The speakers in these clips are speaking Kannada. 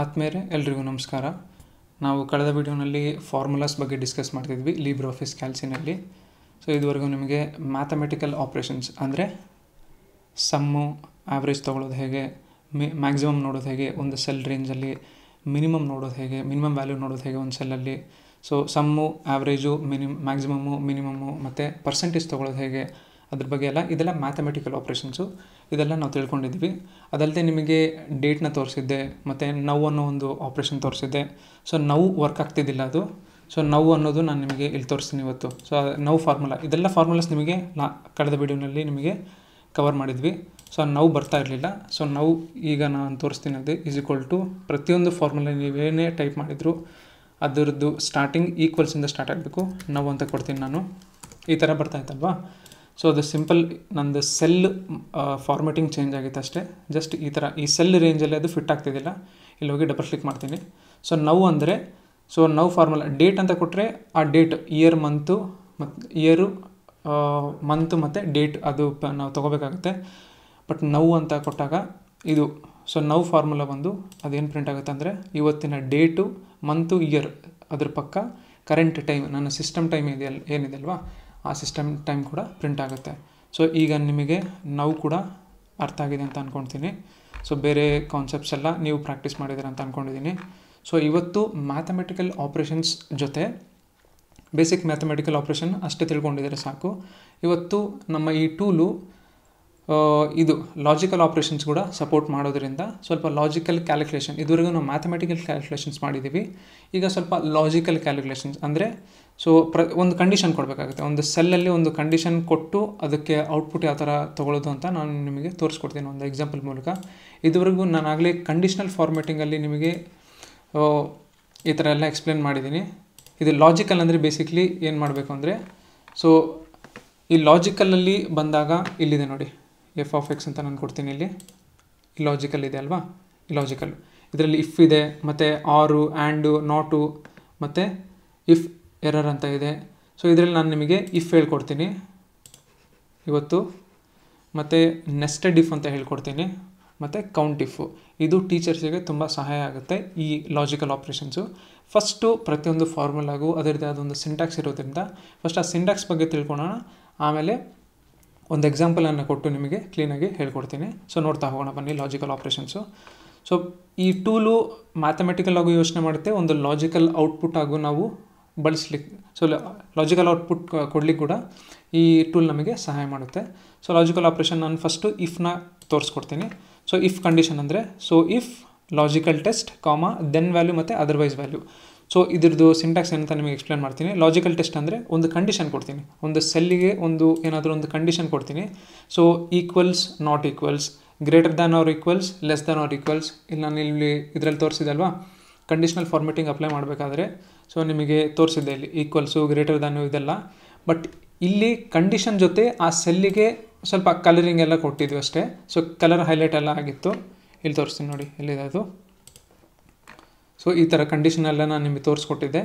ಆತ್ಮೇರೆ ಎಲ್ರಿಗೂ ನಮಸ್ಕಾರ ನಾವು ಕಳೆದ ವಿಡಿಯೋನಲ್ಲಿ ಫಾರ್ಮುಲಾಸ್ ಬಗ್ಗೆ ಡಿಸ್ಕಸ್ ಮಾಡ್ತಿದ್ವಿ ಲೀಬ್ರ್ ಆಫೀಸ್ ಕ್ಯಾಲ್ಸಿನಲ್ಲಿ ಸೊ ಇದುವರೆಗೂ ನಿಮಗೆ ಮ್ಯಾಥಮೆಟಿಕಲ್ ಆಪ್ರೇಷನ್ಸ್ ಅಂದರೆ ಸಮ್ಮು ಆ್ಯಾವ್ರೇಜ್ ತೊಗೊಳೋದು ಹೇಗೆ ಮಿ ಮ್ಯಾಕ್ಸಿಮಮ್ ನೋಡೋದು ಹೇಗೆ ಒಂದು ಸೆಲ್ ರೇಂಜಲ್ಲಿ ಮಿನಿಮಮ್ ನೋಡೋದು ಹೇಗೆ ಮಿನಿಮಮ್ ವ್ಯಾಲ್ಯೂ ನೋಡೋದು ಹೇಗೆ ಒಂದು ಸೆಲ್ಲಲ್ಲಿ so sum average min maximum minimum ಮತ್ತು ಪರ್ಸೆಂಟೇಜ್ ತೊಗೊಳೋದು ಹೇಗೆ ಅದ್ರ ಬಗ್ಗೆ ಎಲ್ಲ ಇದೆಲ್ಲ ಮ್ಯಾಥಮೆಟಿಕಲ್ ಆಪ್ರೇಷನ್ಸು ಇದೆಲ್ಲ ನಾವು ತಿಳ್ಕೊಂಡಿದ್ವಿ ಅದಲ್ಲದೆ ನಿಮಗೆ ಡೇಟ್ನ ತೋರಿಸಿದ್ದೆ ಮತ್ತು ನೋವು ಅನ್ನೋ ಒಂದು ಆಪ್ರೇಷನ್ ತೋರಿಸಿದ್ದೆ ಸೊ ನೋವು ವರ್ಕ್ ಆಗ್ತಿದ್ದಿಲ್ಲ ಅದು ಸೊ ನೋವು ಅನ್ನೋದು ನಾನು ನಿಮಗೆ ಇಲ್ಲಿ ತೋರಿಸ್ತೀನಿ ಇವತ್ತು ಸೊ ನೋವು ಫಾರ್ಮುಲಾ ಇದೆಲ್ಲ ಫಾರ್ಮುಲಾಸ್ ನಿಮಗೆ ನಾ ಕಳೆದ ವಿಡಿಯೋನಲ್ಲಿ ನಿಮಗೆ ಕವರ್ ಮಾಡಿದ್ವಿ ಸೊ ನೋವು ಬರ್ತಾ ಇರಲಿಲ್ಲ ಸೊ ನೋವು ಈಗ ನಾನು ತೋರಿಸ್ತೀನಿ ಅದೇ ಈಸ್ ಈಕ್ವಲ್ ಟು ಪ್ರತಿಯೊಂದು ಫಾರ್ಮುಲ ನೀವೇನೇ ಟೈಪ್ ಮಾಡಿದರೂ ಅದರದ್ದು ಸ್ಟಾರ್ಟಿಂಗ್ ಈಕ್ವಲ್ಸಿಂದ ಸ್ಟಾರ್ಟ್ ಆಗಬೇಕು ನೋವು ಅಂತ ಕೊಡ್ತೀನಿ ನಾನು ಈ ಥರ ಬರ್ತಾಯಿತ್ತಲ್ವಾ ಸೊ ಅದು ಸಿಂಪಲ್ ನಂದು ಸೆಲ್ ಫಾರ್ಮೆಟಿಂಗ್ ಚೇಂಜ್ ಆಗಿತ್ತು ಅಷ್ಟೇ ಜಸ್ಟ್ ಈ ಥರ ಈ ಸೆಲ್ ರೇಂಜಲ್ಲಿ ಅದು ಫಿಟ್ ಆಗ್ತಿದ್ದಿಲ್ಲ ಇಲ್ಲಿ ಹೋಗಿ ಡಬಲ್ ಕ್ಲಿಕ್ ಮಾಡ್ತೀನಿ ಸೊ ನೌ ಅಂದರೆ ಸೊ ನೌ ಫಾರ್ಮುಲಾ ಡೇಟ್ ಅಂತ ಕೊಟ್ಟರೆ ಆ ಡೇಟ್ ಇಯರ್ ಮಂತು ಮತ್ತು ಇಯರು ಮಂತು ಮತ್ತು ಡೇಟ್ ಅದು ನಾವು ತೊಗೋಬೇಕಾಗುತ್ತೆ ಬಟ್ ನೌ ಅಂತ ಕೊಟ್ಟಾಗ ಇದು ಸೊ ನೌ ಫಾರ್ಮುಲಾ ಬಂದು ಅದೇನು ಪ್ರಿಂಟ್ ಆಗುತ್ತೆ ಅಂದರೆ ಇವತ್ತಿನ ಡೇಟು ಮಂತು ಇಯರ್ ಅದ್ರ ಪಕ್ಕ ಕರೆಂಟ್ ಟೈಮ್ ನನ್ನ ಸಿಸ್ಟಮ್ ಟೈಮ್ ಇದೆಯಲ್ಲ ಏನಿದೆ ಅಲ್ವಾ ಆ ಸಿಸ್ಟಮ್ ಟೈಮ್ ಕೂಡ ಪ್ರಿಂಟ್ ಆಗುತ್ತೆ ಸೊ ಈಗ ನಿಮಗೆ ನಾವು ಕೂಡ ಅರ್ಥ ಆಗಿದೆ ಅಂತ ಅಂದ್ಕೊಳ್ತೀನಿ ಸೊ ಬೇರೆ ಕಾನ್ಸೆಪ್ಟ್ಸ್ ಎಲ್ಲ ನೀವು ಪ್ರಾಕ್ಟೀಸ್ ಮಾಡಿದ್ದೀರಾ ಅಂತ ಅಂದ್ಕೊಂಡಿದ್ದೀನಿ ಸೊ ಇವತ್ತು ಮ್ಯಾಥಮೆಟಿಕಲ್ ಆಪ್ರೇಷನ್ಸ್ ಜೊತೆ ಬೇಸಿಕ್ ಮ್ಯಾಥಮೆಟಿಕಲ್ ಆಪ್ರೇಷನ್ ಅಷ್ಟೇ ತಿಳ್ಕೊಂಡಿದ್ದಾರೆ ಸಾಕು ಇವತ್ತು ನಮ್ಮ ಈ ಟೂಲು ಇದು ಲಾಜಿಕಲ್ ಆಪ್ರೇಷನ್ಸ್ ಕೂಡ ಸಪೋರ್ಟ್ ಮಾಡೋದ್ರಿಂದ ಸ್ವಲ್ಪ ಲಾಜಿಕಲ್ ಕ್ಯಾಲ್ಕುಲೇಷನ್ ಇದುವರೆಗೂ ನಾವು ಮ್ಯಾಥಮೆಟಿಕಲ್ ಕ್ಯಾಲ್ಕುಲೇಷನ್ಸ್ ಮಾಡಿದ್ದೀವಿ ಈಗ ಸ್ವಲ್ಪ ಲಾಜಿಕಲ್ ಕ್ಯಾಲ್ಕುಲೇಷನ್ಸ್ ಅಂದರೆ ಸೊ ಪ್ರ ಒಂದು ಕಂಡೀಷನ್ ಕೊಡಬೇಕಾಗುತ್ತೆ ಒಂದು ಸೆಲ್ಲಲ್ಲಿ ಒಂದು ಕಂಡೀಷನ್ ಕೊಟ್ಟು ಅದಕ್ಕೆ ಔಟ್ಪುಟ್ ಯಾವ ಥರ ತೊಗೊಳ್ಳೋದು ಅಂತ ನಾನು ನಿಮಗೆ ತೋರಿಸ್ಕೊಡ್ತೀನಿ ಒಂದು ಎಕ್ಸಾಂಪಲ್ ಮೂಲಕ ಇದುವರೆಗೂ ನಾನಾಗಲೇ ಕಂಡೀಷನಲ್ ಫಾರ್ಮೆಟಿಂಗಲ್ಲಿ ನಿಮಗೆ ಈ ಥರ ಎಲ್ಲ ಎಕ್ಸ್ಪ್ಲೇನ್ ಮಾಡಿದ್ದೀನಿ ಇದು ಲಾಜಿಕಲ್ ಅಂದರೆ ಬೇಸಿಕ್ಲಿ ಏನು ಮಾಡಬೇಕು ಅಂದರೆ ಸೊ ಈ ಲಾಜಿಕಲಲ್ಲಿ ಬಂದಾಗ ಇಲ್ಲಿದೆ ನೋಡಿ ಎಫ್ ಆಫ್ ಎಕ್ಸ್ ಅಂತ ನಾನು ಕೊಡ್ತೀನಿ ಇಲ್ಲಿ ಇಲಾಜಿಕಲ್ ಇದೆ ಅಲ್ವಾ ಇಲಾಜಿಕಲ್ ಇದರಲ್ಲಿ ಇಫ್ ಇದೆ ಮತ್ತು ಆರು ಆ್ಯಂಡು ನಾಟು ಮತ್ತು ಇಫ್ ಎರರ್ ಅಂತ ಇದೆ ಸೊ ಇದರಲ್ಲಿ ನಾನು ನಿಮಗೆ ಇಫ್ ಹೇಳ್ಕೊಡ್ತೀನಿ ಇವತ್ತು ಮತ್ತು ನೆಸ್ಟೆಡ್ ಇಫ್ ಅಂತ ಹೇಳ್ಕೊಡ್ತೀನಿ ಮತ್ತು ಕೌಂಟ್ ಇಫು ಇದು ಟೀಚರ್ಸಿಗೆ ತುಂಬ ಸಹಾಯ ಆಗುತ್ತೆ ಈ ಲಾಜಿಕಲ್ ಆಪ್ರೇಷನ್ಸು ಫಸ್ಟು ಪ್ರತಿಯೊಂದು ಫಾರ್ಮುಲಾಗೂ ಅದರದೇ ಆದ ಒಂದು ಸಿಂಟ್ಯಾಕ್ಸ್ ಇರೋದ್ರಿಂದ ಫಸ್ಟ್ ಆ ಸಿಂಟ್ಯಾಕ್ಸ್ ಬಗ್ಗೆ ತಿಳ್ಕೊಳೋಣ ಆಮೇಲೆ ಒಂದು ಎಕ್ಸಾಂಪಲನ್ನು ಕೊಟ್ಟು ನಿಮಗೆ ಕ್ಲೀನಾಗಿ ಹೇಳ್ಕೊಡ್ತೀನಿ ಸೊ ನೋಡ್ತಾ ಹೋಗೋಣ ಬನ್ನಿ ಲಾಜಿಕಲ್ ಆಪ್ರೇಷನ್ಸು ಸೊ ಈ ಟೂಲು ಮ್ಯಾಥಮೆಟಿಕಲ್ ಆಗೂ ಯೋಚನೆ ಮಾಡುತ್ತೆ ಒಂದು ಲಾಜಿಕಲ್ ಔಟ್ಪುಟ್ ಆಗು ನಾವು ಬಳಸ್ಲಿಕ್ಕೆ ಸೊ ಲಾಜಿಕಲ್ ಔಟ್ಪುಟ್ ಕೊಡ್ಲಿಕ್ಕೆ ಕೂಡ ಈ ಟೂಲ್ ನಮಗೆ ಸಹಾಯ ಮಾಡುತ್ತೆ ಸೊ ಲಾಜಿಕಲ್ ಆಪ್ರೇಷನ್ ನಾನು ಫಸ್ಟು ಇಫ್ನ ತೋರಿಸ್ಕೊಡ್ತೀನಿ ಸೊ ಇಫ್ ಕಂಡೀಷನ್ ಅಂದರೆ so if logical test comma then value ಮತ್ತು ಅದರ್ವೈಸ್ ವ್ಯಾಲ್ಯೂ ಸೊ ಇದ್ರದ್ದು ಸಿಂಟ್ಯಾಕ್ಸ್ ಏನಂತ ನಿಮಗೆ ಎಕ್ಸ್ಪ್ಲೇನ್ ಮಾಡ್ತೀನಿ ಲಾಜಿಕಲ್ ಟೆಸ್ಟ್ ಅಂದರೆ ಒಂದು ಕಂಡೀಷನ್ ಕೊಡ್ತೀನಿ ಒಂದು ಸೆಲ್ಲಿಗೆ ಒಂದು ಏನಾದರೂ ಒಂದು ಕಂಡೀಷನ್ ಕೊಡ್ತೀನಿ so equals not equals greater than or equals less than or equals ಇಲ್ಲಿ ನಾನು ಇಲ್ಲಿ ಇದರಲ್ಲಿ ತೋರಿಸಿದಲ್ವಾ ಕಂಡೀಷನಲ್ ಫಾರ್ಮೆಟಿಂಗ್ ಅಪ್ಲೈ ಮಾಡಬೇಕಾದ್ರೆ ಸೊ ನಿಮಗೆ ತೋರಿಸಿದೆ ಇಲ್ಲಿ ಈಕ್ವಲ್ಸು ಗ್ರೇಟರ್ ದ್ಯಾನ್ ಇದೆಲ್ಲ ಬಟ್ ಇಲ್ಲಿ ಕಂಡೀಷನ್ ಜೊತೆ ಆ ಸೆಲ್ಲಿಗೆ ಸ್ವಲ್ಪ ಕಲರಿಂಗ್ ಎಲ್ಲ ಕೊಟ್ಟಿದ್ವಿ ಅಷ್ಟೇ ಸೊ ಕಲರ್ ಹೈಲೈಟ್ ಎಲ್ಲ ಆಗಿತ್ತು ಇಲ್ಲಿ ತೋರಿಸ್ತೀನಿ ನೋಡಿ ಎಲ್ಲಿದೆ ಅದು ಸೊ ಈ ಥರ ಕಂಡೀಷನೆಲ್ಲ ನಾನು ನಿಮಗೆ ತೋರಿಸ್ಕೊಟ್ಟಿದ್ದೆ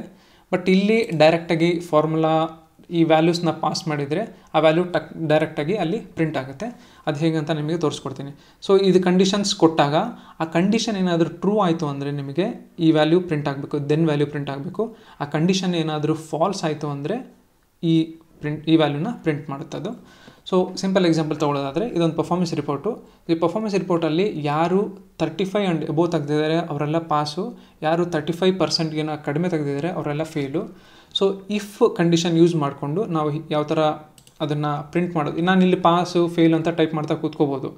ಬಟ್ ಇಲ್ಲಿ ಡೈರೆಕ್ಟಾಗಿ ಫಾರ್ಮುಲಾ ಈ ವ್ಯಾಲ್ಯೂಸ್ನ ಪಾಸ್ ಮಾಡಿದರೆ ಆ ವ್ಯಾಲ್ಯೂ ಟಕ್ ಡೈರೆಕ್ಟಾಗಿ ಅಲ್ಲಿ ಪ್ರಿಂಟ್ ಆಗುತ್ತೆ ಅದು ಹೇಗೆ ಅಂತ ನಿಮಗೆ ತೋರಿಸ್ಕೊಡ್ತೀನಿ ಸೊ ಇದು ಕಂಡೀಷನ್ಸ್ ಕೊಟ್ಟಾಗ ಆ ಕಂಡೀಷನ್ ಏನಾದರೂ ಟ್ರೂ ಆಯಿತು ಅಂದರೆ ನಿಮಗೆ ಈ ವ್ಯಾಲ್ಯೂ ಪ್ರಿಂಟ್ ಆಗಬೇಕು ದೆನ್ ವ್ಯಾಲ್ಯೂ ಪ್ರಿಂಟ್ ಆಗಬೇಕು ಆ ಕಂಡೀಷನ್ ಏನಾದರೂ ಫಾಲ್ಸ್ ಆಯಿತು ಅಂದರೆ ಈ ಪ್ರಿಂಟ್ ಈ ವ್ಯಾಲ್ಯೂನ ಪ್ರಿಂಟ್ ಮಾಡುತ್ತದು ಸೊ ಸಿಂಪಲ್ ಎಕ್ಸಾಂಪಲ್ ತೊಗೊಳ್ಳೋದಾದರೆ ಇದೊಂದು ಪರ್ಫಾರ್ಮೆನ್ಸ್ ರಿಪೋರ್ಟು ಈ ಪರ್ಫಾರ್ಮೆನ್ಸ್ ರಿಪೋರ್ಟಲ್ಲಿ ಯಾರು ತರ್ಟಿ ಫೈ ಆ್ಯಂಡ್ ಎಬೋ ತೆಗೆದಿದ್ದಾರೆ ಅವರೆಲ್ಲ ಪಾಸು ಯಾರು ತರ್ಟಿ ಫೈವ್ ಪರ್ಸೆಂಟ್ಗಿನ ಕಡಿಮೆ ತೆಗೆದಿದ್ದಾರೆ ಅವರೆಲ್ಲ fail so if condition use ಮಾಡಿಕೊಂಡು ನಾವು ಯಾವ ಥರ ಅದನ್ನು ಪ್ರಿಂಟ್ ಮಾಡೋದು ನಾನು ಇಲ್ಲಿ ಪಾಸು ಫೇಲ್ ಅಂತ ಟೈಪ್ ಮಾಡ್ತಾ ಕೂತ್ಕೋಬೋದು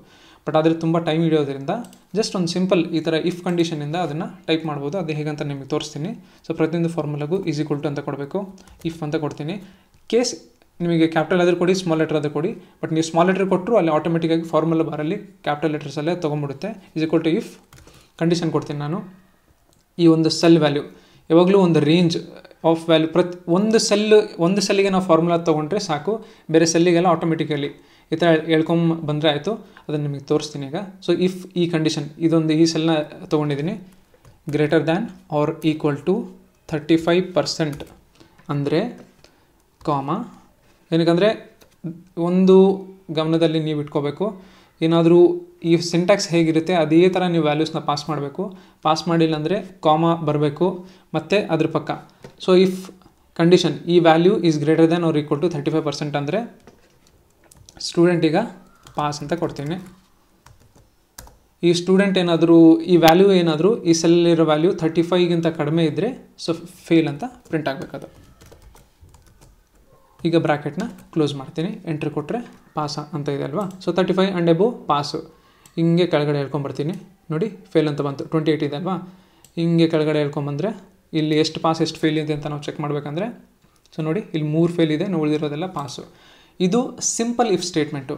ಬಟ್ ಆದರೆ ತುಂಬ ಟೈಮ್ ಹಿಡಿಯೋದ್ರಿಂದ ಜಸ್ಟ್ ಒಂದು ಸಿಂಪಲ್ ಈ ಥರ ಇಫ್ ಕಂಡೀಷನಿಂದ ಅದನ್ನು ಟೈಪ್ ಮಾಡ್ಬೋದು ಅದು ಹೇಗಂತ ನಿಮಗೆ ತೋರಿಸ್ತೀನಿ ಸೊ ಪ್ರತಿಯೊಂದು ಫಾರ್ಮುಲಾಗೂ ಈಸಿ ಕೊಲ್ಟು ಅಂತ ಕೊಡಬೇಕು ಇಫ್ ಅಂತ ಕೊಡ್ತೀನಿ ಕೇಸ್ ನಿಮಗೆ ಕ್ಯಾಪಿಟಲ್ ಆದರೂ ಕೊಡಿ ಸ್ಮಾಲ್ ಲೆಟರ್ ಆದರೂ ಕೊಡಿ ಬಟ್ ನೀವು ಸ್ಮಾಲ್ ಲೆಟರ್ ಕೊಟ್ಟರು ಅಲ್ಲಿ ಆಟೋಮೆಟಿಕ್ಕಾಗಿ ಫಾರ್ಮುಲಾ ಬಾರಲ್ಲಿ ಕ್ಯಾಪಿಟಲ್ ಲೆಟರ್ಸಲ್ಲೇ ತೊಗೊಂಡ್ಬಿಡುತ್ತೆ is equal to if condition ಕೊಡ್ತೀನಿ ನಾನು ಈ ಒಂದು ಸೆಲ್ ವ್ಯಾಲ್ಯೂ ಯಾವಾಗಲೂ ಒಂದು ರೇಂಜ್ ಆಫ್ ವ್ಯಾಲ್ಯೂ ಪ್ರತಿ ಒಂದು ಸೆಲ್ ಒಂದು ಸೆಲ್ಲಿಗೆ ನಾವು ಫಾರ್ಮುಲಾ ತೊಗೊಂಡ್ರೆ ಸಾಕು ಬೇರೆ ಸೆಲ್ಲಿಗೆಲ್ಲ ಆಟೋಮೆಟಿಕಲಿ ಈ ಥರ ಹೇಳ್ಕೊಂಬ ಬಂದರೆ ಆಯಿತು ಅದನ್ನು ನಿಮಗೆ ತೋರಿಸ್ತೀನಿ ಈಗ ಸೊ ಇಫ್ ಈ ಕಂಡೀಷನ್ ಇದೊಂದು ಈ ಸೆಲ್ನ ತೊಗೊಂಡಿದ್ದೀನಿ greater than or equal to thirty five percent ಅಂದರೆ ಕಾಮ ಏನಕ್ಕಂದರೆ ಒಂದು ಗಮನದಲ್ಲಿ ನೀವು ಇಟ್ಕೋಬೇಕು ಏನಾದರೂ ಈ ಸಿಂಟ್ಯಾಕ್ಸ್ ಹೇಗಿರುತ್ತೆ ಅದೇ ಥರ ನೀವು ವ್ಯಾಲ್ಯೂಸ್ನ ಪಾಸ್ ಮಾಡಬೇಕು ಪಾಸ್ ಮಾಡಿಲ್ಲ ಅಂದರೆ ಕಾಮ ಬರಬೇಕು ಮತ್ತು ಅದ್ರ ಪಕ್ಕ ಸೊ ಇಫ್ ಕಂಡೀಷನ್ ಈ ವ್ಯಾಲ್ಯೂ ಈಸ್ ಗ್ರೇಟರ್ ದ್ಯಾನ್ ಅವ್ರಿಗೆ ಟು ಥರ್ಟಿ ಫೈವ್ ಪರ್ಸೆಂಟ್ ಅಂದರೆ ಸ್ಟೂಡೆಂಟಿಗೆ ಪಾಸ್ ಅಂತ ಕೊಡ್ತೀನಿ ಈ ಸ್ಟೂಡೆಂಟ್ ಏನಾದರೂ ಈ ವ್ಯಾಲ್ಯೂ ಏನಾದರೂ ಈ ಸೆಲ್ಲಲ್ಲಿರೋ ವ್ಯಾಲ್ಯೂ ಥರ್ಟಿ ಫೈಗಿಂತ ಕಡಿಮೆ ಇದ್ದರೆ ಸೊ ಫೇಲ್ ಅಂತ ಪ್ರಿಂಟ್ ಆಗಬೇಕದು ಈಗ ಬ್ರ್ಯಾಕೆಟ್ನ ಕ್ಲೋಸ್ ಮಾಡ್ತೀನಿ ಎಂಟ್ರಿ ಕೊಟ್ಟರೆ ಪಾಸ್ ಅಂತ ಇದೆ ಅಲ್ವಾ so thirty five and above pass ಹಿಂಗೆ ಕೆಳಗಡೆ ಹೇಳ್ಕೊಂಬರ್ತೀನಿ ನೋಡಿ ಫೇಲ್ ಅಂತ ಬಂತು ಟ್ವೆಂಟಿ ಏಯ್ಟ್ ಇದೆ ಅಲ್ವಾ ಹಿಂಗೆ ಕೆಳಗಡೆ ಹೇಳ್ಕೊಂಬಂದರೆ ಇಲ್ಲಿ ಎಷ್ಟು ಪಾಸ್ ಎಷ್ಟು ಫೇಲ್ ಇದೆ ಅಂತ ನಾವು ಚೆಕ್ ಮಾಡಬೇಕಂದ್ರೆ ಸೊ ನೋಡಿ ಇಲ್ಲಿ ಮೂರು ಫೇಲ್ ಇದೆ ನಾವು ಉಳಿದಿರೋದೆಲ್ಲ ಪಾಸು ಇದು simple if statement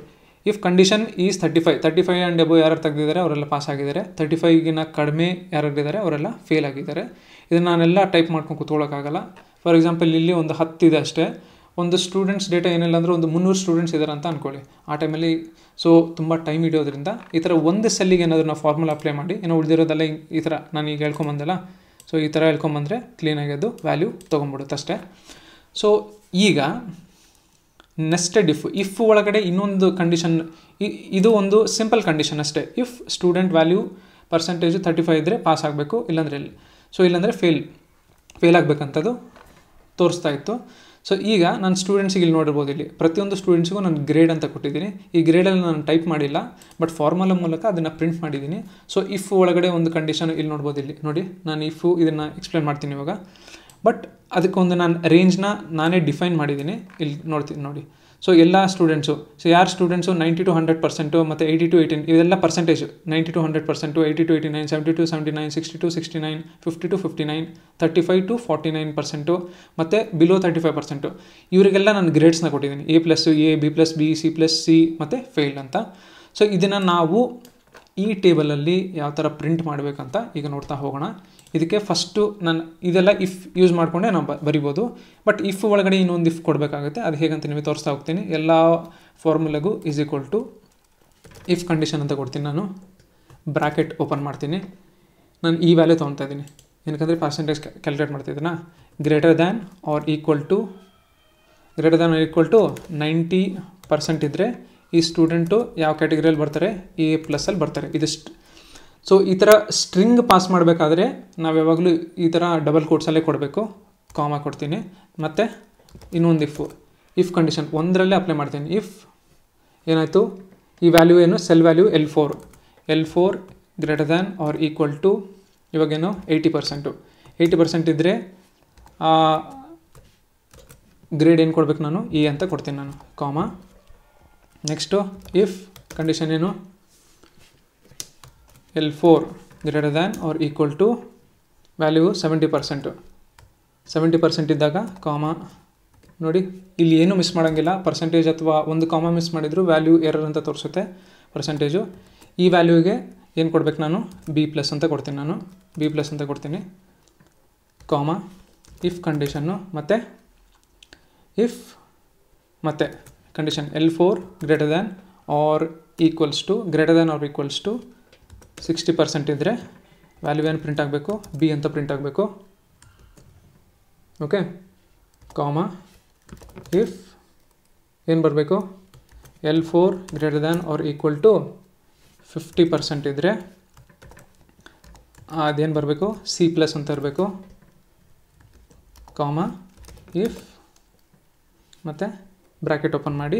if condition is thirty five thirty five and above ಯಾರು ತೆಗೆದಿದ್ದಾರೆ ಅವರೆಲ್ಲ ಪಾಸ್ ಆಗಿದ್ದಾರೆ ತರ್ಟಿ ಫೈವ್ಗಿನ ಕಡಿಮೆ ಯಾರಿದ್ದಾರೆ ಅವರೆಲ್ಲ ಫೇಲ್ ಆಗಿದ್ದಾರೆ ಇದನ್ನು ನಾನೆಲ್ಲ ಟೈಪ್ ಮಾಡ್ಕೊಂಡು ಕೂತ್ಕೊಳ್ಳೋಕ್ಕಾಗಲ್ಲ ಫಾರ್ ಎಕ್ಸಾಂಪಲ್ ಇಲ್ಲಿ ಒಂದು ಹತ್ತಿದೆ ಅಷ್ಟೇ ಒಂದು ಸ್ಟೂಡೆಂಟ್ಸ್ ಡೇಟಾ ಏನಿಲ್ಲ ಅಂದರೆ ಒಂದು ಮುನ್ನೂರು ಸ್ಟೂಡೆಂಟ್ಸ್ ಇದ್ದಾರೆ ಅಂತ ಅಂದ್ಕೊಳ್ಳಿ ಆ ಟೈಮಲ್ಲಿ ಸೊ ತುಂಬ ಟೈಮ್ ಹಿಡಿಯೋದ್ರಿಂದ ಈ ಥರ ಒಂದು ಸೆಲ್ಲಿಗೆ ಏನಾದರೂ ನಾವು ಫಾರ್ಮುಲಾ ಅಪ್ಲೈ ಮಾಡಿ ಏನೋ ಉಳಿದಿರೋದೆಲ್ಲ ಈ ಥರ ನಾನು ಈಗ ಹೇಳ್ಕೊಂಬಂದಲ್ಲ ಸೊ ಈ ಥರ ಹೇಳ್ಕೊಂಬಂದರೆ ಕ್ಲೀನಾಗಿ ಅದು ವ್ಯಾಲ್ಯೂ ತೊಗೊಂಬಿಡುತ್ತೆ ಅಷ್ಟೇ ಸೊ ಈಗ ನೆಸ್ಟೆಡ್ ಇಫ್ ಇಫ್ ಒಳಗಡೆ ಇನ್ನೊಂದು ಕಂಡೀಷನ್ ಇದು ಒಂದು ಸಿಂಪಲ್ ಕಂಡೀಷನ್ ಅಷ್ಟೇ if student value percentage thirty five ಇದ್ದರೆ ಪಾಸ್ ಆಗಬೇಕು ಇಲ್ಲಾಂದರೆ ಇಲ್ಲಿ ಸೊ ಇಲ್ಲಾಂದರೆ ಫೇಲ್ ಫೇಲ್ ಆಗಬೇಕಂಥದ್ದು ತೋರಿಸ್ತಾ ಇತ್ತು ಸೊ ಈಗ ನಾನು ಸ್ಟೂಡೆಂಟ್ಸಿಗೆ ಇಲ್ಲಿ ನೋಡಿರ್ಬೋದು ಇಲ್ಲಿ ಪ್ರತಿಯೊಂದು ಸ್ಟೂಡೆಂಟ್ಸಿಗೂ ನಾನು ಗ್ರೇಡ್ ಅಂತ ಕೊಟ್ಟಿದ್ದೀನಿ ಈ ಗ್ರೇಡಲ್ಲಿ ನಾನು ಟೈಪ್ ಮಾಡಿಲ್ಲ ಬಟ್ ಫಾರ್ಮುಲಾ ಮೂಲಕ ಅದನ್ನು ಪ್ರಿಂಟ್ ಮಾಡಿದ್ದೀನಿ ಸೊ ಇಫ್ ಒಳಗಡೆ ಒಂದು ಕಂಡೀಷನ್ ಇಲ್ಲಿ ನೋಡ್ಬೋದು ಇಲ್ಲಿ ನೋಡಿ ನಾನು ಇಫು ಇದನ್ನು ಎಕ್ಸ್ಪ್ಲೇನ್ ಮಾಡ್ತೀನಿ ಇವಾಗ ಬಟ್ ಅದಕ್ಕೊಂದು ನಾನು ರೇಂಜ್ನ ನಾನೇ ಡಿಫೈನ್ ಮಾಡಿದ್ದೀನಿ ಇಲ್ಲಿ ನೋಡ್ತೀನಿ ನೋಡಿ ಸೊ ಎಲ್ಲ ಸ್ಟೂಡೆಂಟ್ಸು ಸೊ ಯಾರು students ninety to hundred percent ಮತ್ತು ಏಯ್ಟಿ ಟು ಏಯ್ಟೀನ್ ಇವೆಲ್ಲ percentage ninety to hundred percent eighty to eighty nine seventy to seventy nine sixty to sixty nine fifty to fifty nine thirty five to forty nine percent ಮತ್ತು ಬಿಲೋ ತರ್ಟಿ ಫೈವ್ ಪರ್ಸೆಂಟು ಇವರಿಗೆಲ್ಲ ನಾನು ಗ್ರೇಡ್ಸ್ನ ಕೊಟ್ಟಿದ್ದೀನಿ A plus A B plus B C plus C ಮತ್ತು ಫೇಲ್ ಅಂತ ಸೊ ಇದನ್ನು ನಾವು ಈ ಟೇಬಲಲ್ಲಿ ಯಾವ ಥರ ಪ್ರಿಂಟ್ ಮಾಡಬೇಕಂತ ಈಗ ನೋಡ್ತಾ ಹೋಗೋಣ ಇದಕ್ಕೆ ಫಸ್ಟು ನಾನು ಇದೆಲ್ಲ ಇಫ್ ಯೂಸ್ ಮಾಡಿಕೊಂಡೆ ನಾವು ಬರಿಬೋದು ಬಟ್ ಇಫ್ ಒಳಗಡೆ ಇನ್ನೊಂದು ಇಫ್ ಕೊಡಬೇಕಾಗುತ್ತೆ ಅದು ಹೇಗಂತ ನಿಮಗೆ ತೋರಿಸ್ತಾ ಹೋಗ್ತೀನಿ ಎಲ್ಲ ಫಾರ್ಮುಲೆಗೂ is equal to if condition ಅಂತ ಕೊಡ್ತೀನಿ ನಾನು ಬ್ರ್ಯಾಕೆಟ್ ಓಪನ್ ಮಾಡ್ತೀನಿ ನಾನು ಈ ವ್ಯಾಲ್ಯೂ ತೊಗೊತಾ ಇದ್ದೀನಿ ಏನಕ್ಕಂದರೆ ಪರ್ಸೆಂಟೇಜ್ ಕ್ಯಾಲ್ಕುಲೇಟ್ ಮಾಡ್ತಿದ್ದೀನ greater than or equal to greater than equal to ninety percent ಇದ್ದರೆ ಈ ಸ್ಟೂಡೆಂಟು ಯಾವ ಕ್ಯಾಟಗರಿಯಲ್ಲಿ ಬರ್ತಾರೆ ಎ ಪ್ಲಸ್ಸಲ್ಲಿ ಬರ್ತಾರೆ ಇದಿಷ್ಟು ಸೊ ಈ ಥರ ಸ್ಟ್ರಿಂಗ್ ಪಾಸ್ ಮಾಡಬೇಕಾದ್ರೆ ನಾವು ಯಾವಾಗಲೂ ಈ ಥರ ಡಬಲ್ ಕೋಟ್ಸಲ್ಲೇ ಕೊಡಬೇಕು ಕಾಮ ಕೊಡ್ತೀನಿ ಮತ್ತು ಇನ್ನೊಂದು ಇಫು ಇಫ್ ಕಂಡೀಷನ್ ಒಂದರಲ್ಲೇ ಅಪ್ಲೈ ಮಾಡ್ತೀನಿ ಇಫ್ ಏನಾಯಿತು ಈ ವ್ಯಾಲ್ಯೂ ಏನು cell value L four L four greater than or equal to ಇವಾಗೇನು ಏಯ್ಟಿ ಪರ್ಸೆಂಟು ಏಯ್ಟಿ ಪರ್ಸೆಂಟ್ ಇದ್ದರೆ ಗ್ರೇಡ್ ಏನು ಕೊಡಬೇಕು ನಾನು ಎ ಅಂತ ಕೊಡ್ತೀನಿ ನಾನು ಕಾಮ ನೆಕ್ಸ್ಟು ಇಫ್ ಕಂಡೀಷನ್ ಏನು L four greater than or equal to value seventy percent seventy percent ಇದ್ದಾಗ ಕಾಮ ನೋಡಿ ಇಲ್ಲಿ ಏನು ಮಿಸ್ ಮಾಡೋಂಗಿಲ್ಲ ಪರ್ಸೆಂಟೇಜ್ ಅಥವಾ ಒಂದು ಕಾಮ ಮಿಸ್ ಮಾಡಿದರೂ ವ್ಯಾಲ್ಯೂ ಎರರ್ ಅಂತ ತೋರಿಸುತ್ತೆ ಪರ್ಸೆಂಟೇಜು ಈ ವ್ಯಾಲ್ಯೂಗೆ ಏನು ಕೊಡಬೇಕು ನಾನು ಬಿ ಪ್ಲಸ್ ಅಂತ ಕೊಡ್ತೀನಿ ನಾನು ಬಿ ಪ್ಲಸ್ ಅಂತ ಕೊಡ್ತೀನಿ ಕಾಮ ಇಫ್ ಕಂಡೀಷನ್ನು ಮತ್ತು ಇಫ್ ಮತ್ತು condition L4 greater than or equals to greater than or equals to sixty percent ಇದ್ದರೆ ವ್ಯಾಲ್ಯೂ ಏನು ಪ್ರಿಂಟ್ ಆಗಬೇಕು ಬಿ ಅಂತ ಪ್ರಿಂಟ್ ಆಗಬೇಕು ಓಕೆ ಕಾಮ ಇಫ್ ಏನು ಬರಬೇಕು L four greater than or equal to fifty percent ಇದ್ದರೆ ಅದೇನು ಬರಬೇಕು ಸಿ ಪ್ಲಸ್ ಅಂತ ಇರಬೇಕು ಕಾಮ ಇಫ್ ಮತ್ತು ಬ್ರ್ಯಾಕೆಟ್ ಓಪನ್ ಮಾಡಿ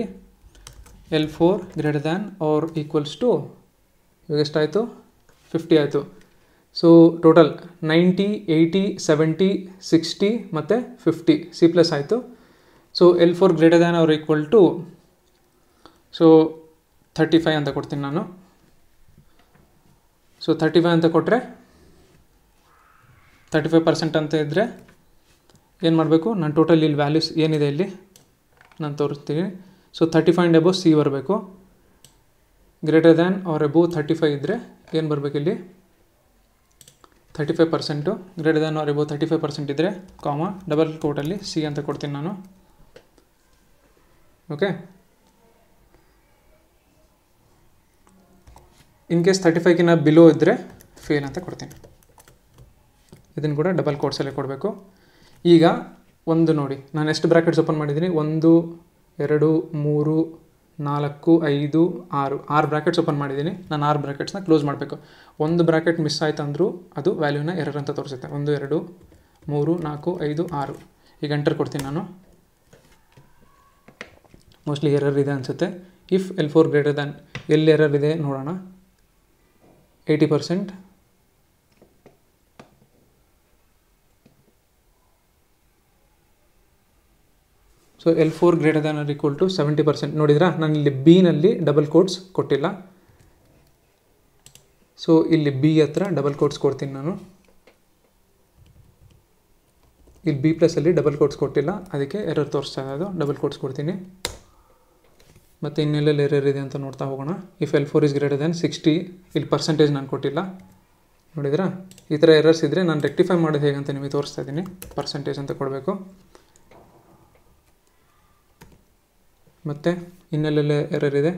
L four greater than or equals to ಇವಾಗ ಎಷ್ಟಾಯಿತು ಫಿಫ್ಟಿ ಆಯಿತು so total ninety eighty seventy sixty ಮತ್ತು ಫಿಫ್ಟಿ ಸಿ ಪ್ಲಸ್ ಆಯಿತು so L four greater than or equal to so thirty five ಅಂತ ಕೊಡ್ತೀನಿ ನಾನು ಸೊ ಥರ್ಟಿ ಫೈವ್ ಅಂತ ಕೊಟ್ಟರೆ ತರ್ಟಿ ಫೈವ್ ಪರ್ಸೆಂಟ್ ಅಂತ ಇದ್ದರೆ ಏನು ಮಾಡಬೇಕು ನಾನು ಟೋಟಲ್ ಇಲ್ಲಿ ವ್ಯಾಲ್ಯೂಸ್ ಏನಿದೆ ಇಲ್ಲಿ ನಾನು ತೋರಿಸ್ತೀನಿ so thirty five above C ಬರಬೇಕು greater than or above thirty five ಇದ್ದರೆ ಏನು ಬರಬೇಕು ಇಲ್ಲಿ thirty five percent greater than or above thirty five percent ಇದ್ದರೆ ಕಾಮ ಡಬಲ್ ಕೋಟಲ್ಲಿ ಸಿ ಅಂತ ಕೊಡ್ತೀನಿ ನಾನು ಓಕೆ ಇನ್ ಕೇಸ್ ತರ್ಟಿ ಫೈವ್ಗಿನ ಬಿಲೋ ಇದ್ದರೆ ಫೇಲ್ ಅಂತ ಕೊಡ್ತೀನಿ ಇದನ್ನು ಕೂಡ ಡಬಲ್ ಕೋಟ್ಸಲ್ಲೇ ಕೊಡಬೇಕು ಈಗ ಒಂದು ನೋಡಿ ನಾನು ಎಷ್ಟು ಬ್ರ್ಯಾಕೆಟ್ಸ್ ಓಪನ್ ಮಾಡಿದ್ದೀನಿ ಒಂದು ಎರಡು ಮೂರು ನಾಲ್ಕು ಐದು ಆರು ಆರು ಬ್ರ್ಯಾಕೆಟ್ಸ್ ಓಪನ್ ಮಾಡಿದ್ದೀನಿ ನಾನು ಆರು ಬ್ರ್ಯಾಕೆಟ್ಸ್ನ ಕ್ಲೋಸ್ ಮಾಡಬೇಕು ಒಂದು ಬ್ರ್ಯಾಕೆಟ್ ಮಿಸ್ ಆಯ್ತು ಅಂದರೂ ಅದು ವ್ಯಾಲ್ಯೂನ ಎರರ್ ಅಂತ ತೋರಿಸುತ್ತೆ ಒಂದು ಎರಡು ಮೂರು ನಾಲ್ಕು ಐದು ಆರು ಈಗ ಎಂಟರ್ ಕೊಡ್ತೀನಿ ನಾನು ಮೋಸ್ಟ್ಲಿ ಎರರ್ ಇದೆ ಅನಿಸುತ್ತೆ if L four greater than ಎಲ್ಲಿ ಎರರ್ ಇದೆ ನೋಡೋಣ eighty percent so L four greater than or equal to seventy percent ನೋಡಿದ್ರಾ ನಾನು ಇಲ್ಲಿ ಬಿನಲ್ಲಿ ಡಬಲ್ ಕೋಟ್ಸ್ ಕೊಟ್ಟಿಲ್ಲ ಸೊ ಇಲ್ಲಿ ಬಿ ಹತ್ರ ಡಬಲ್ ಕೋಟ್ಸ್ ಕೊಡ್ತೀನಿ ನಾನು ಇಲ್ಲಿ ಬಿ ಅಲ್ಲಿ ಡಬಲ್ ಕೋಟ್ಸ್ ಕೊಟ್ಟಿಲ್ಲ ಅದಕ್ಕೆ ಎರರ್ ತೋರಿಸ್ತಾ ಇರೋದು ಡಬಲ್ ಕೋಟ್ಸ್ ಕೊಡ್ತೀನಿ ಮತ್ತು ಇನ್ನೆಲ್ಲೆಲ್ಲಿ ಎರರ್ ಇದೆ ಅಂತ ನೋಡ್ತಾ ಹೋಗೋಣ if L four is greater than sixty ಇಲ್ಲಿ ಪರ್ಸೆಂಟೇಜ್ ನಾನು ಕೊಟ್ಟಿಲ್ಲ ನೋಡಿದ್ರಾ ಈ ಥರ ಎರರ್ಸ್ ಇದ್ದರೆ ನಾನು ರೆಕ್ಟಿಫೈ ಮಾಡೋದು ಹೇಗೆ ಅಂತ ನಿಮಗೆ ತೋರಿಸ್ತಾ ಇದ್ದೀನಿ ಪರ್ಸೆಂಟೇಜ್ ಅಂತ ಕೊಡಬೇಕು ಮತ್ತು ಇನ್ನೆಲ್ಲೆಲ್ಲ ಎರರ್ ಇದೆ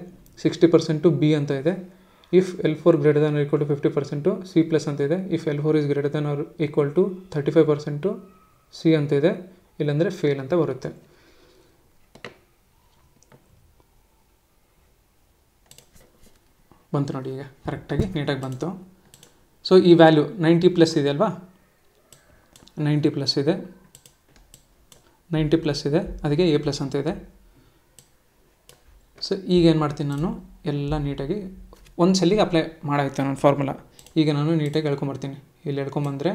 ಸಿಕ್ಸ್ಟಿ ಪರ್ಸೆಂಟು ಬಿ ಅಂತ ಇದೆ if L four greater than equal to fifty percent C plus ಅಂತ ಇದೆ if L four is greater than or equal to thirty five percent C ಅಂತ ಇದೆ ಇಲ್ಲಾಂದರೆ ಫೇಲ್ ಅಂತ ಬರುತ್ತೆ ಬಂತು ನೋಡಿ ಈಗ ಕರೆಕ್ಟಾಗಿ ನೀಟಾಗಿ ಬಂತು ಸೊ ಈ ವ್ಯಾಲ್ಯೂ ನೈಂಟಿ ಪ್ಲಸ್ ಇದೆ ಅಲ್ವಾ ನೈಂಟಿ ಪ್ಲಸ್ ಇದೆ ನೈಂಟಿ ಪ್ಲಸ್ ಇದೆ ಅದಕ್ಕೆ ಎ ಪ್ಲಸ್ ಅಂತ ಇದೆ ಸೊ ಈಗ ಏನು ಮಾಡ್ತೀನಿ ನಾನು ಎಲ್ಲ ನೀಟಾಗಿ ಒಂದು ಸಲಿಗೆ ಅಪ್ಲೈ ಮಾಡಾಯ್ತು ನಾನು ಫಾರ್ಮುಲಾ ಈಗ ನಾನು ನೀಟಾಗಿ ಹೇಳ್ಕೊಂಬರ್ತೀನಿ ಇಲ್ಲಿ ಹೇಳ್ಕೊಂಬಂದರೆ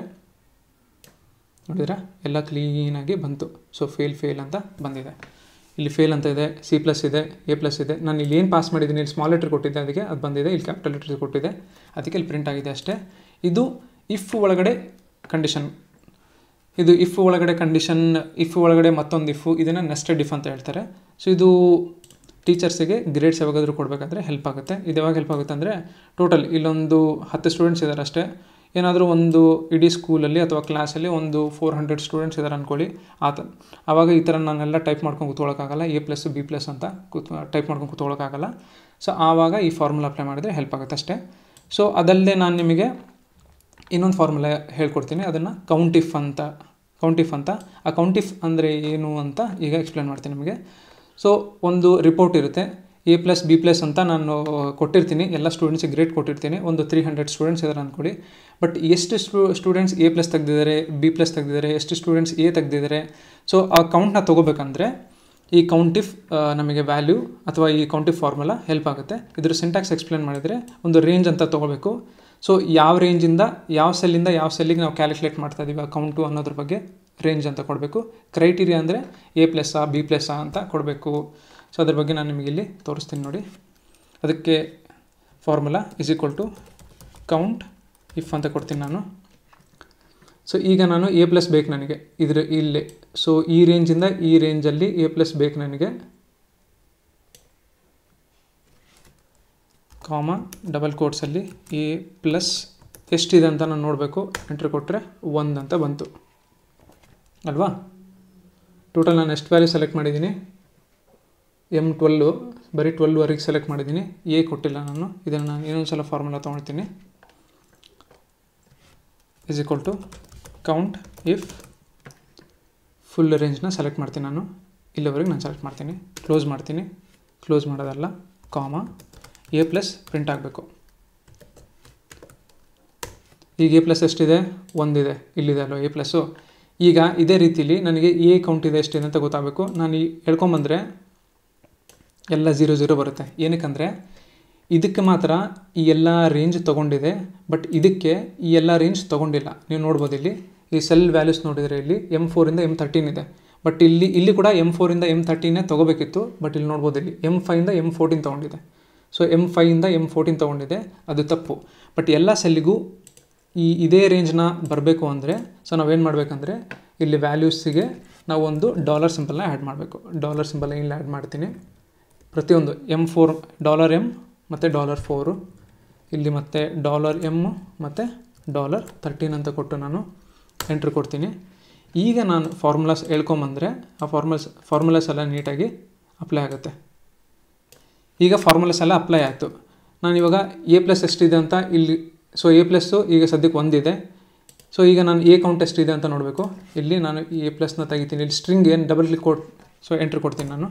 ನೋಡಿದ್ರೆ ಎಲ್ಲ ಕ್ಲೀನಾಗಿ ಬಂತು ಸೊ ಫೇಲ್ ಫೇಲ್ ಅಂತ ಬಂದಿದೆ ಇಲ್ಲಿ ಫೇಲ್ ಅಂತ ಇದೆ ಸಿ ಪ್ಲಸ್ ಇದೆ ಎ ಪ್ಲಸ್ ಇದೆ ನಾನು ಇಲ್ಲಿ ಏನು ಪಾಸ್ ಮಾಡಿದ್ದೀನಿ ಇಲ್ಲಿ ಸ್ಮಾಲ್ ಲೆಟ್ರ್ ಕೊಟ್ಟಿದ್ದೆ ಅದಕ್ಕೆ ಅದು ಬಂದಿದೆ ಇಲ್ಲಿ ಕ್ಯಾಪಿಟಲ್ ಲೆಟ್ರ್ ಕೊಟ್ಟಿದೆ ಅದಕ್ಕೆ ಇಲ್ಲಿ ಪ್ರಿಂಟ್ ಆಗಿದೆ ಅಷ್ಟೇ ಇದು ಇಫ್ ಒಳಗಡೆ ಕಂಡೀಷನ್ ಇದು ಇಫ್ ಒಳಗಡೆ ಕಂಡೀಷನ್ ಇಫ್ ಒಳಗಡೆ ಮತ್ತೊಂದು ಇಫು ಇದನ್ನು ನೆಸ್ಟೆಡ್ ಇಫ್ ಅಂತ ಹೇಳ್ತಾರೆ ಸೊ ಇದು ಟೀಚರ್ಸಿಗೆ ಗ್ರೇಡ್ಸ್ ಯಾವಾಗಾದರೂ ಕೊಡಬೇಕಾದ್ರೆ ಹೆಲ್ಪ್ ಆಗುತ್ತೆ ಇದು ಯಾವಾಗ ಹೆಲ್ಪ್ ಆಗುತ್ತೆ ಅಂದರೆ ಟೋಟಲ್ ಇಲ್ಲೊಂದು ಹತ್ತು ಸ್ಟೂಡೆಂಟ್ಸ್ ಇದ್ದಾರೆ ಅಷ್ಟೇ ಏನಾದರೂ ಒಂದು ಇಡೀ ಸ್ಕೂಲಲ್ಲಿ ಅಥವಾ ಕ್ಲಾಸಲ್ಲಿ ಒಂದು ಫೋರ್ ಹಂಡ್ರೆಡ್ ಸ್ಟೂಡೆಂಟ್ಸ್ ಇದ್ದಾರೆ ಅಂದ್ಕೊಳ್ಳಿ ಆತ ಆವಾಗ ಈ ಥರ ನಾನೆಲ್ಲ ಟೈಪ್ ಮಾಡ್ಕೊಂಡು ಕೂತ್ಕೊಳ್ಳೋಕ್ಕಾಗಲ್ಲ ಎ ಪ್ಲಸ್ ಬಿ ಪ್ಲಸ್ ಅಂತ ಕೂತ್ ಟೈಪ್ ಮಾಡ್ಕೊಂಡು ಕೂತ್ಕೊಳ್ಳೋಕ್ಕಾಗಲ್ಲ ಸೊ ಆವಾಗ ಈ ಫಾರ್ಮುಲಾ ಅಪ್ಲೈ ಮಾಡಿದರೆ ಹೆಲ್ಪ್ ಆಗುತ್ತೆ ಅಷ್ಟೇ ಸೊ ಅದಲ್ಲದೆ ನಾನು ನಿಮಗೆ ಇನ್ನೊಂದು ಫಾರ್ಮುಲಾ ಹೇಳ್ಕೊಡ್ತೀನಿ ಅದನ್ನು ಕೌಂಟಿಫ್ ಅಂತ ಕೌಂಟಿಫ್ ಅಂತ ಆ ಕೌಂಟಿಫ್ ಅಂದರೆ ಏನು ಅಂತ ಈಗ ಎಕ್ಸ್ಪ್ಲೇನ್ ಮಾಡ್ತೀನಿ ನಿಮಗೆ ಸೊ ಒಂದು ರಿಪೋರ್ಟ್ ಇರುತ್ತೆ ಎ ಪ್ಲಸ್ ಬಿ ಪ್ಲಸ್ ಅಂತ ನಾನು ಕೊಟ್ಟಿರ್ತೀನಿ ಎಲ್ಲ ಸ್ಟೂಡೆಂಟ್ಸಿಗೆ ಗ್ರೇಟ್ ಕೊಟ್ಟಿರ್ತೀನಿ ಒಂದು ತ್ರೀ ಹಂಡ್ರೆಡ್ ಸ್ಟೂಡೆಂಟ್ಸ್ ಇದ್ದಾರೆ ಅಂದ್ಕೊಡಿ ಬಟ್ ಎಷ್ಟು ಸ್ಟೂ ಸ್ಟೂಡೆಂಟ್ಸ್ ಎ ಪ್ಲಸ್ ತೆಗ್ದಿದ್ದಾರೆ ಬಿ ಪ್ಲಸ್ ತೆಗ್ದಿದ್ದಾರೆ ಎಷ್ಟು ಸ್ಟೂಡೆಂಟ್ಸ್ ಎ ತೆಗೆದಿದ್ದಾರೆ ಸೊ ಆ ಕೌಂಟ್ನ ತೊಗೋಬೇಕಂದ್ರೆ ಈ ಕೌಂಟಿಫ್ ನಮಗೆ ವ್ಯಾಲ್ಯೂ ಅಥವಾ ಈ ಕೌಂಟಿಫ್ ಫಾರ್ಮುಲಾ ಹೆಲ್ಪ್ ಆಗುತ್ತೆ ಇದ್ರ ಸಿಂಟ್ಯಾಕ್ಸ್ ಎಕ್ಸ್ಪ್ಲೇನ್ ಮಾಡಿದರೆ ಒಂದು ರೇಂಜ್ ಅಂತ ತೊಗೋಬೇಕು ಸೊ ಯಾವ ರೇಂಜಿಂದ ಯಾವ ಸೆಲ್ಲಿಂದ ಯಾವ ಸೆಲ್ಲಿಗೆ ನಾವು ಕ್ಯಾಲ್ಕುಲೇಟ್ ಮಾಡ್ತಾ ಇದ್ದೀವಿ ಆ ಕೌಂಟು ಅನ್ನೋದ್ರ ಬಗ್ಗೆ ರೇಂಜ್ ಅಂತ ಕೊಡಬೇಕು ಕ್ರೈಟೀರಿಯಾ ಅಂದರೆ ಎ ಪ್ಲಸ್ಸಾ ಬಿ ಪ್ಲಸ್ಸಾ ಅಂತ ಕೊಡಬೇಕು ಸೊ ಅದ್ರ ಬಗ್ಗೆ ನಾನು ನಿಮಗೆ ಇಲ್ಲಿ ತೋರಿಸ್ತೀನಿ ನೋಡಿ ಅದಕ್ಕೆ formula is equal to count if ಅಂತ ಕೊಡ್ತೀನಿ ನಾನು ಸೊ ಈಗ ನಾನು ಎ ಪ್ಲಸ್ ಬೇಕು ನನಗೆ ಇದ್ರ ಇಲ್ಲಿ ಸೊ ಈ ರೇಂಜಿಂದ ಈ ರೇಂಜಲ್ಲಿ ಎ ಪ್ಲಸ್ ಬೇಕು ನನಗೆ ಕಾಮ ಡಬಲ್ ಕೋಟ್ಸಲ್ಲಿ ಎ ಪ್ಲಸ್ ಎಷ್ಟಿದೆ ಅಂತ ನಾನು ನೋಡಬೇಕು ಎಂಟ್ರಿ ಕೊಟ್ಟರೆ ಒಂದು ಅಂತ ಬಂತು ಅಲ್ವಾ ಟೋಟಲ್ ನಾನು ಎಷ್ಟು ವ್ಯಾಲ್ಯೂ ಸೆಲೆಕ್ಟ್ ಮಾಡಿದ್ದೀನಿ ಎಮ್ ಟ್ವೆಲ್ಲು ಬರೀ ಟ್ವೆಲ್ವರೆಗೆ ಸೆಲೆಕ್ಟ್ ಮಾಡಿದ್ದೀನಿ ಎ ಕೊಟ್ಟಿಲ್ಲ ನಾನು ಇದನ್ನು ನಾನು ಇನ್ನೊಂದು ಸಲ ಫಾರ್ಮುಲಾ ತೊಗೊಳ್ತೀನಿ is equal to count if full ರೇಂಜ್ನ ಸೆಲೆಕ್ಟ್ ಮಾಡ್ತೀನಿ ನಾನು ಇಲ್ಲಿವರೆಗೆ ನಾನು ಸೆಲೆಕ್ಟ್ ಮಾಡ್ತೀನಿ ಕ್ಲೋಸ್ ಮಾಡ್ತೀನಿ ಕ್ಲೋಸ್ ಮಾಡೋದಲ್ಲ ಕಾಮ ಎ ಪ್ಲಸ್ ಪ್ರಿಂಟ್ ಆಗಬೇಕು ಈಗ ಎ ಪ್ಲಸ್ ಎಷ್ಟಿದೆ ಒಂದಿದೆ ಇಲ್ಲಿದೆ ಅಲ್ವ ಎ ಪ್ಲಸ್ಸು ಈಗ ಇದೇ ರೀತಿಯಲ್ಲಿ ನನಗೆ ಎ ಕೌಂಟ್ ಇದೆ ಎಷ್ಟಿದೆ ಅಂತ ಗೊತ್ತಾಗಬೇಕು ನಾನು ಈ ಹೇಳ್ಕೊಂಬಂದರೆ ಎಲ್ಲ ಝೀರೋ ಜೀರೋ ಬರುತ್ತೆ ಏನಕ್ಕಂದರೆ ಇದಕ್ಕೆ ಮಾತ್ರ ಈ ಎಲ್ಲ ರೇಂಜ್ ತೊಗೊಂಡಿದೆ ಬಟ್ ಇದಕ್ಕೆ ಈ ಎಲ್ಲ ರೇಂಜ್ ತೊಗೊಂಡಿಲ್ಲ ನೀವು ನೋಡ್ಬೋದು ಇಲ್ಲಿ ಈ ಸೆಲ್ ವ್ಯಾಲ್ಯೂಸ್ ನೋಡಿದರೆ ಇಲ್ಲಿ ಎಮ್ ಫೋರಿಂದ ಎಮ್ ತರ್ಟೀನ್ ಇದೆ ಬಟ್ ಇಲ್ಲಿ ಇಲ್ಲಿ ಕೂಡ ಎಮ್ ಫೋರಿಂದ ಎಮ್ ತರ್ಟೀನೇ ತೊಗೋಬೇಕಿತ್ತು ಬಟ್ ಇಲ್ಲಿ ನೋಡ್ಬೋದು ಇಲ್ಲಿ ಎಮ್ ಫೈವಿಂದ ಎಮ್ ಫೋರ್ಟೀನ್ ತೊಗೊಂಡಿದೆ ಸೊ ಎಮ್ ಫೈವಿಂದ ಎಮ್ ಫೋರ್ಟೀನ್ ತೊಗೊಂಡಿದೆ ಅದು ತಪ್ಪು ಬಟ್ ಎಲ್ಲ ಸೆಲ್ಲಿಗೂ ಈ ಇದೇ ರೇಂಜ್ನ ಬರಬೇಕು ಅಂದರೆ ಸೊ ನಾವೇನು ಮಾಡಬೇಕಂದ್ರೆ ಇಲ್ಲಿ ವ್ಯಾಲ್ಯೂಸಿಗೆ ನಾವೊಂದು ಡಾಲರ್ ಸಿಂಪಲ್ನ ಆ್ಯಡ್ ಮಾಡಬೇಕು ಡಾಲರ್ ಸಿಂಪಲ್ ಇಲ್ಲಿ ಆ್ಯಡ್ ಮಾಡ್ತೀನಿ ಪ್ರತಿಯೊಂದು ಎಮ್ ಫೋರ್ ಡಾಲರ್ ಎಮ್ ಮತ್ತು ಡಾಲರ್ ಫೋರು ಇಲ್ಲಿ ಮತ್ತೆ ಡಾಲರ್ ಎಮ್ ಮತ್ತು ಡಾಲರ್ ತರ್ಟೀನ್ ಅಂತ ಕೊಟ್ಟು ನಾನು ಎಂಟ್ರಿ ಕೊಡ್ತೀನಿ ಈಗ ನಾನು ಫಾರ್ಮುಲಾಸ್ ಹೇಳ್ಕೊಂಬಂದರೆ ಆ ಫಾರ್ಮುಲಾಸ್ ಫಾರ್ಮುಲಾಸ್ ಎಲ್ಲ ನೀಟಾಗಿ ಅಪ್ಲೈ ಆಗುತ್ತೆ ಈಗ ಫಾರ್ಮುಲಾಸ್ ಎಲ್ಲ ಅಪ್ಲೈ ಆಯಿತು ನಾನು ಇವಾಗ ಎ ಪ್ಲಸ್ ಎಷ್ಟಿದೆ ಅಂತ ಇಲ್ಲಿ ಸೊ ಎ ಪ್ಲಸ್ಸು ಈಗ ಸದ್ಯಕ್ಕೆ ಒಂದಿದೆ ಸೊ ಈಗ ನಾನು ಎ ಕೌಂಟ್ ಎಷ್ಟು ಇದೆ ಅಂತ ನೋಡಬೇಕು ಇಲ್ಲಿ ನಾನು ಎ ಪ್ಲಸ್ನ ತೆಗಿತೀನಿ ಇಲ್ಲಿ ಸ್ಟ್ರಿಂಗ್ ಏನು ಡಬಲ್ ಕ್ಲಿಕ್ ಸೊ ಎಂಟ್ರ್ ಕೊಡ್ತೀನಿ ನಾನು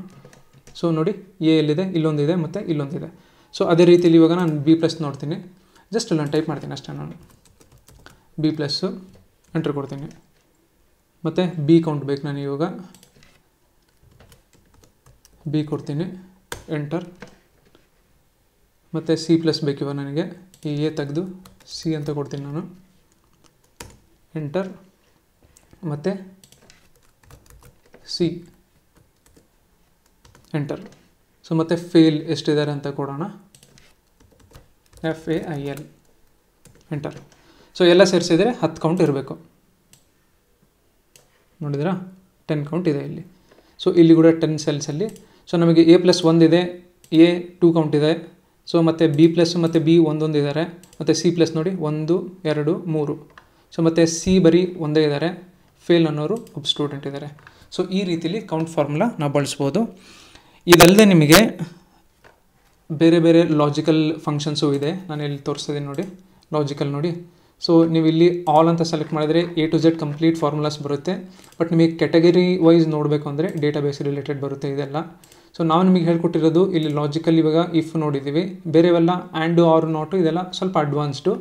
ಸೊ ನೋಡಿ ಎ ಎಲ್ಲಿದೆ ಇಲ್ಲೊಂದಿದೆ ಮತ್ತು ಇಲ್ಲೊಂದಿದೆ ಸೊ ಅದೇ ರೀತಿಯಲ್ಲಿ ಇವಾಗ ನಾನು ಬಿ ಪ್ಲಸ್ ನೋಡ್ತೀನಿ ಜಸ್ಟ್ ನಾನು ಟೈಪ್ ಮಾಡ್ತೀನಿ ಅಷ್ಟೇ ನಾನು ಬಿ ಪ್ಲಸ್ಸು ಎಂಟ್ರ್ ಕೊಡ್ತೀನಿ ಮತ್ತು ಬಿ ಕೌಂಟ್ ಬೇಕು ನಾನು ಇವಾಗ ಬಿ ಕೊಡ್ತೀನಿ ಎಂಟರ್ ಮತ್ತು ಸಿ ಪ್ಲಸ್ ಬೇಕಿವಾಗ ನನಗೆ ಈ ಎ ತೆಗೆದು ಸಿ ಅಂತ ಕೊಡ್ತೀನಿ ನಾನು ಎಂಟರ್ ಮತ್ತು ಸಿ ಎಂಟರ್ ಸೊ ಮತ್ತು ಫೇಲ್ ಎಷ್ಟಿದ್ದಾರೆ ಅಂತ ಕೊಡೋಣ F A I L enter so ಎಲ್ಲ ಸೇರಿಸಿದರೆ ಹತ್ತು ಕೌಂಟ್ ಇರಬೇಕು ನೋಡಿದಿರಾ ಟೆನ್ ಕೌಂಟ್ ಇದೆ ಇಲ್ಲಿ ಸೊ ಇಲ್ಲಿ ಕೂಡ ಟೆನ್ ಸೆಲ್ಸಲ್ಲಿ ಸೊ ನಮಗೆ ಎ ಪ್ಲಸ್ ಒಂದಿದೆ ಎ ಟೂ ಕೌಂಟ್ ಇದೆ ಸೊ ಮತ್ತು ಬಿ ಪ್ಲಸ್ ಮತ್ತು ಬಿ ಒಂದೊಂದು ಇದ್ದಾರೆ ಮತ್ತು ಸಿ ಪ್ಲಸ್ ನೋಡಿ ಒಂದು ಎರಡು ಮೂರು ಸೊ ಮತ್ತು ಸಿ ಬರೀ ಒಂದೇ ಇದ್ದಾರೆ ಫೇಲ್ ಅನ್ನೋರು ಒಬ್ಬ ಸ್ಟೂಡೆಂಟ್ ಇದ್ದಾರೆ ಸೊ ಈ ರೀತಿಲಿ ಕೌಂಟ್ ಫಾರ್ಮುಲಾ ನಾವು ಬಳಸ್ಬೋದು ಇದಲ್ಲದೆ ನಿಮಗೆ ಬೇರೆ ಬೇರೆ ಲಾಜಿಕಲ್ ಫಂಕ್ಷನ್ಸು ಇದೆ ನಾನು ಇಲ್ಲಿ ತೋರಿಸ್ತಿದ್ದೀನಿ ನೋಡಿ ಲಾಜಿಕಲ್ ನೋಡಿ ಸೊ ನೀವು ಇಲ್ಲಿ ಆಲ್ ಅಂತ ಸೆಲೆಕ್ಟ್ ಮಾಡಿದರೆ A to Z complete formulas ಬರುತ್ತೆ ಬಟ್ ನಿಮಗೆ ಕೆಟಗರಿ ವೈಸ್ ನೋಡಬೇಕು ಅಂದರೆ ಡೇಟಾ ಬೇಸ್ ರಿಲೇಟೆಡ್ ಬರುತ್ತೆ ಇದೆಲ್ಲ ಸೊ ನಾವು ನಿಮಗೆ ಹೇಳ್ಕೊಟ್ಟಿರೋದು ಇಲ್ಲಿ ಲಾಜಿಕಲ್ ಇವಾಗ ಇಫ್ ನೋಡಿದ್ದೀವಿ ಬೇರೆವೆಲ್ಲ ಆ್ಯಂಡು ಆರ್ ನಾಟು ಇದೆಲ್ಲ ಸ್ವಲ್ಪ ಅಡ್ವಾನ್ಸ್ಡು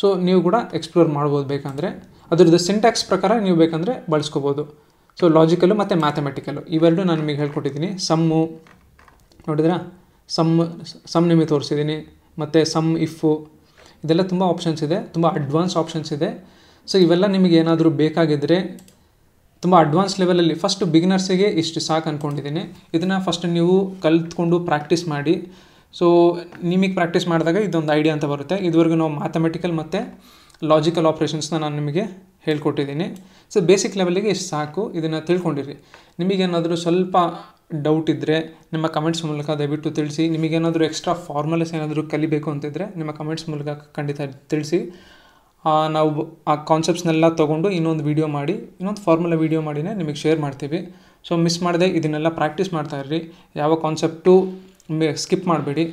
ಸೊ ನೀವು ಕೂಡ ಎಕ್ಸ್ಪ್ಲೋರ್ ಮಾಡ್ಬೋದು ಬೇಕಂದರೆ ಅದರದ್ದು ಸಿಂಟ್ಯಾಕ್ಸ್ ಪ್ರಕಾರ ನೀವು ಬೇಕಂದರೆ ಬಳಸ್ಕೋಬೋದು ಸೊ ಲಾಜಿಕಲ್ಲು ಮತ್ತು ಮ್ಯಾಥಮೆಟಿಕಲ್ಲು ಇವೆರಡು ನಾನು ನಿಮಗೆ ಹೇಳ್ಕೊಟ್ಟಿದ್ದೀನಿ ಸಮ್ಮು ನೋಡಿದ್ರಾ ಸಮ್ ಸಮ್ ನಿಮಗೆ ತೋರಿಸಿದ್ದೀನಿ ಮತ್ತು ಸಮ್ ಇಫು ಇದೆಲ್ಲ ತುಂಬ ಆಪ್ಷನ್ಸ್ ಇದೆ ತುಂಬ ಅಡ್ವಾನ್ಸ್ ಆಪ್ಷನ್ಸ್ ಇದೆ ಸೊ ಇವೆಲ್ಲ ನಿಮಗೆ ಏನಾದರೂ ಬೇಕಾಗಿದ್ದರೆ ತುಂಬ ಅಡ್ವಾನ್ಸ್ ಲೆವೆಲಲ್ಲಿ ಫಸ್ಟ್ ಬಿಗಿನರ್ಸಿಗೆ ಇಷ್ಟು ಸಾಕು ಅಂದ್ಕೊಂಡಿದ್ದೀನಿ ಇದನ್ನು ಫಸ್ಟ್ ನೀವು ಕಲಿತ್ಕೊಂಡು ಪ್ರಾಕ್ಟೀಸ್ ಮಾಡಿ ಸೊ ನಿಮಗೆ ಪ್ರಾಕ್ಟೀಸ್ ಮಾಡಿದಾಗ ಇದೊಂದು ಐಡಿಯಾ ಅಂತ ಬರುತ್ತೆ ಇದುವರೆಗೂ ನಾವು ಮ್ಯಾಥಮೆಟಿಕಲ್ ಮತ್ತು ಲಾಜಿಕಲ್ ಆಪ್ರೇಷನ್ಸ್ನ ನಾನು ನಿಮಗೆ ಹೇಳ್ಕೊಟ್ಟಿದ್ದೀನಿ ಸೊ ಬೇಸಿಕ್ ಲೆವೆಲಿಗೆ ಇಷ್ಟು ಸಾಕು ಇದನ್ನು ತಿಳ್ಕೊಂಡಿರಿ ನಿಮಗೇನಾದರೂ ಸ್ವಲ್ಪ ಡೌಟ್ ಇದ್ದರೆ ನಿಮ್ಮ ಕಮೆಂಟ್ಸ್ ಮೂಲಕ ದಯವಿಟ್ಟು ತಿಳಿಸಿ ನಿಮಗೇನಾದರೂ ಎಕ್ಸ್ಟ್ರಾ ಫಾರ್ಮಲಸ್ ಏನಾದರೂ ಕಲಿಬೇಕು ಅಂತಿದ್ದರೆ ನಿಮ್ಮ ಕಮೆಂಟ್ಸ್ ಮೂಲಕ ಖಂಡಿತ ತಿಳಿಸಿ ನಾವು ಆ ಕಾನ್ಸೆಪ್ಟ್ಸ್ನೆಲ್ಲ ತೊಗೊಂಡು ಇನ್ನೊಂದು ವೀಡಿಯೋ ಮಾಡಿ ಇನ್ನೊಂದು ಫಾರ್ಮುಲಾ ವೀಡಿಯೋ ಮಾಡಿನೇ ನಿಮಗೆ ಶೇರ್ ಮಾಡ್ತೀವಿ ಸೊ ಮಿಸ್ ಮಾಡದೆ ಇದನ್ನೆಲ್ಲ ಪ್ರಾಕ್ಟೀಸ್ ಮಾಡ್ತಾ ಇರ್ರಿ ಯಾವ ಕಾನ್ಸೆಪ್ಟು ಸ್ಕಿಪ್ ಮಾಡಬೇಡಿ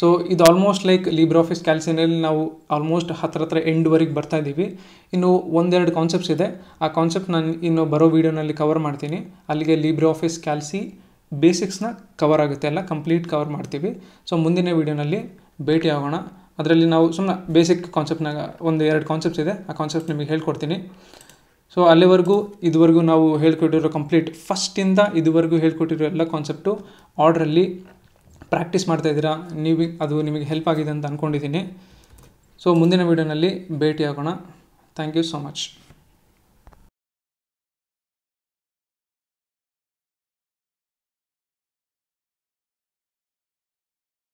ಸೊ ಇದು ಆಲ್ಮೋಸ್ಟ್ ಲೈಕ್ ಲೀಬ್ರ್ ಆಫೀಸ್ ಕ್ಯಾಲ್ಸಿನಲ್ಲಿ ನಾವು ಆಲ್ಮೋಸ್ಟ್ ಹತ್ರ ಹತ್ರ ಎಂಡ್ವರೆಗೆ ಬರ್ತಾ ಇದ್ದೀವಿ ಇನ್ನು ಒಂದೆರಡು ಕಾನ್ಸೆಪ್ಟ್ಸ್ ಇದೆ ಆ ಕಾನ್ಸೆಪ್ಟ್ ನಾನು ಇನ್ನು ಬರೋ ವೀಡಿಯೋನಲ್ಲಿ ಕವರ್ ಮಾಡ್ತೀನಿ ಅಲ್ಲಿಗೆ ಲೀಬ್ರ ಆಫೀಸ್ ಕ್ಯಾಲ್ಸಿ ಬೇಸಿಕ್ಸ್ನ ಕವರ್ ಆಗುತ್ತೆ ಎಲ್ಲ ಕಂಪ್ಲೀಟ್ ಕವರ್ ಮಾಡ್ತೀವಿ ಸೊ ಮುಂದಿನ ವೀಡಿಯೋನಲ್ಲಿ ಭೇಟಿ ಆಗೋಣ ಅದರಲ್ಲಿ ನಾವು ಸುಮ್ಮನೆ ಬೇಸಿಕ್ ಕಾನ್ಸೆಪ್ಟ್ನಾಗ ಒಂದು ಎರಡು ಕಾನ್ಸೆಪ್ಟ್ಸ್ ಇದೆ ಆ ಕಾನ್ಸೆಪ್ಟ್ ನಿಮಗೆ ಹೇಳ್ಕೊಡ್ತೀನಿ ಸೊ ಅಲ್ಲಿವರೆಗೂ ಇದುವರೆಗೂ ನಾವು ಹೇಳ್ಕೊಟ್ಟಿರೋ ಕಂಪ್ಲೀಟ್ ಫಸ್ಟಿಂದ ಇದುವರೆಗೂ ಹೇಳ್ಕೊಟ್ಟಿರೋ ಎಲ್ಲ ಕಾನ್ಸೆಪ್ಟು ಆರ್ಡ್ರಲ್ಲಿ ಪ್ರಾಕ್ಟೀಸ್ ಮಾಡ್ತಾಯಿದ್ದೀರಾ ನೀವು ಅದು ನಿಮಗೆ ಹೆಲ್ಪ್ ಆಗಿದೆ ಅಂತ ಅಂದ್ಕೊಂಡಿದ್ದೀನಿ ಸೊ ಮುಂದಿನ ವೀಡಿಯೋನಲ್ಲಿ ಭೇಟಿ ಆಗೋಣ ಥ್ಯಾಂಕ್ ಯು ಸೊ ಮಚ್